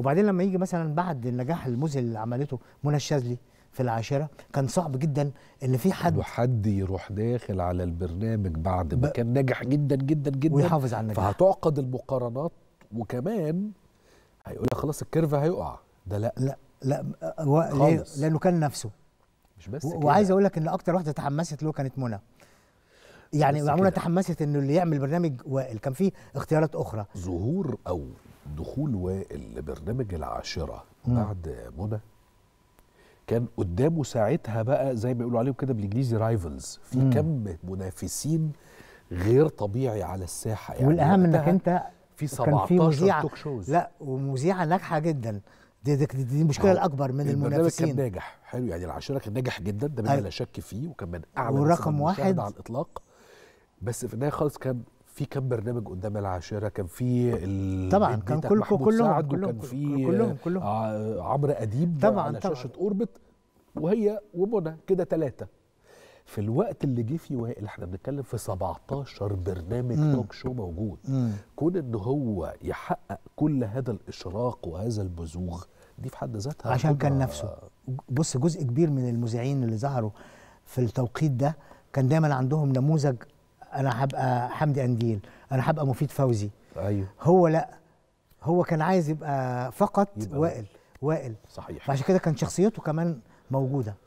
وبعدين لما يجي مثلا بعد النجاح المذهل اللي عملته منى الشاذلي في العاشره كان صعب جدا ان في حد وحد يروح داخل على البرنامج بعد ما ب... كان ناجح جدا جدا جدا ويحافظ على النجاح فهتعقد المقارنات وكمان هيقول لك خلاص الكيرف هيقع ده لا لا لا و... لانه كان نفسه مش بس و... وعايز اقول لك ان اكتر واحده تحمست له كانت منى يعني معمونه تحمست انه اللي يعمل برنامج وائل كان فيه اختيارات اخرى ظهور او دخول وائل لبرنامج العاشره م. نعم. بعد منى كان قدامه ساعتها بقى زي ما بيقولوا عليهم كده بالانجليزي رايفلز في م. كم منافسين غير طبيعي على الساحه يعني والاهم انك انت في 17 توك شوز لا ومذيعه ناجحه جدا دي, دي, دي, دي المشكله الاكبر من المنافسين كان ناجح حلو يعني العشره كان ناجح جدا ده أيوة. لا شك فيه وكان من اعلى ورقم واحد على الاطلاق بس في النهايه خالص كان في كام برنامج قدام العاشره كان في طبعا كان كل كلهم سعد كلهم وكان في كلهم كلهم آه، عمرو اديب طبعا على طبعا شاشه اوربت وهي ومنى كده ثلاثه في الوقت اللي جه فيه وائل احنا بنتكلم في 17 برنامج توك شو موجود مم. كون ان هو يحقق كل هذا الاشراق وهذا البزوغ دي في حد ذاتها عشان كان نفسه بص جزء كبير من المذيعين اللي ظهروا في التوقيت ده كان دايما عندهم نموذج انا هبقى حمدي انديل انا هبقى مفيد فوزي ايوه هو لا هو كان عايز يبقى فقط يبقى وائل وائل صحيح فعشان كده كان شخصيته كمان موجوده